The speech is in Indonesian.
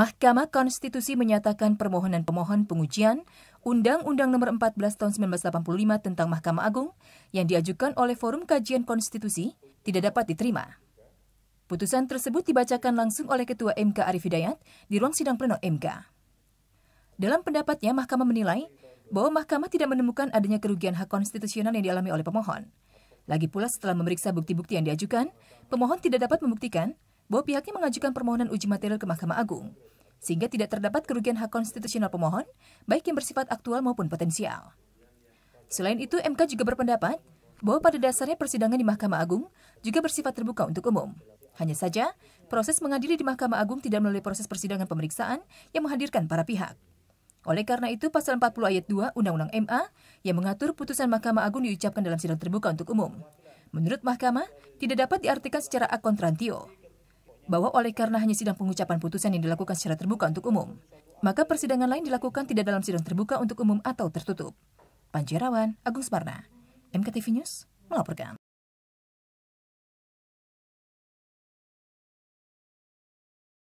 Mahkamah Konstitusi menyatakan permohonan pemohon pengujian Undang-Undang Nomor 14 Tahun 1985 tentang Mahkamah Agung yang diajukan oleh Forum Kajian Konstitusi tidak dapat diterima. Putusan tersebut dibacakan langsung oleh Ketua MK Arif Hidayat di ruang sidang pleno MK. Dalam pendapatnya, Mahkamah menilai bahwa Mahkamah tidak menemukan adanya kerugian hak konstitusional yang dialami oleh pemohon. Lagi pula setelah memeriksa bukti-bukti yang diajukan, pemohon tidak dapat membuktikan bahwa pihaknya mengajukan permohonan uji material ke Mahkamah Agung, sehingga tidak terdapat kerugian hak konstitusional pemohon, baik yang bersifat aktual maupun potensial. Selain itu, MK juga berpendapat bahwa pada dasarnya persidangan di Mahkamah Agung juga bersifat terbuka untuk umum. Hanya saja, proses mengadili di Mahkamah Agung tidak melalui proses persidangan pemeriksaan yang menghadirkan para pihak. Oleh karena itu, pasal 40 ayat 2 Undang-Undang MA yang mengatur putusan Mahkamah Agung diucapkan dalam sidang terbuka untuk umum. Menurut Mahkamah, tidak dapat diartikan secara akontrantio bahwa oleh karena hanya sidang pengucapan putusan yang dilakukan secara terbuka untuk umum, maka persidangan lain dilakukan tidak dalam sidang terbuka untuk umum atau tertutup. Panjirawan, Agung Sparna, MKTV News melaporkan.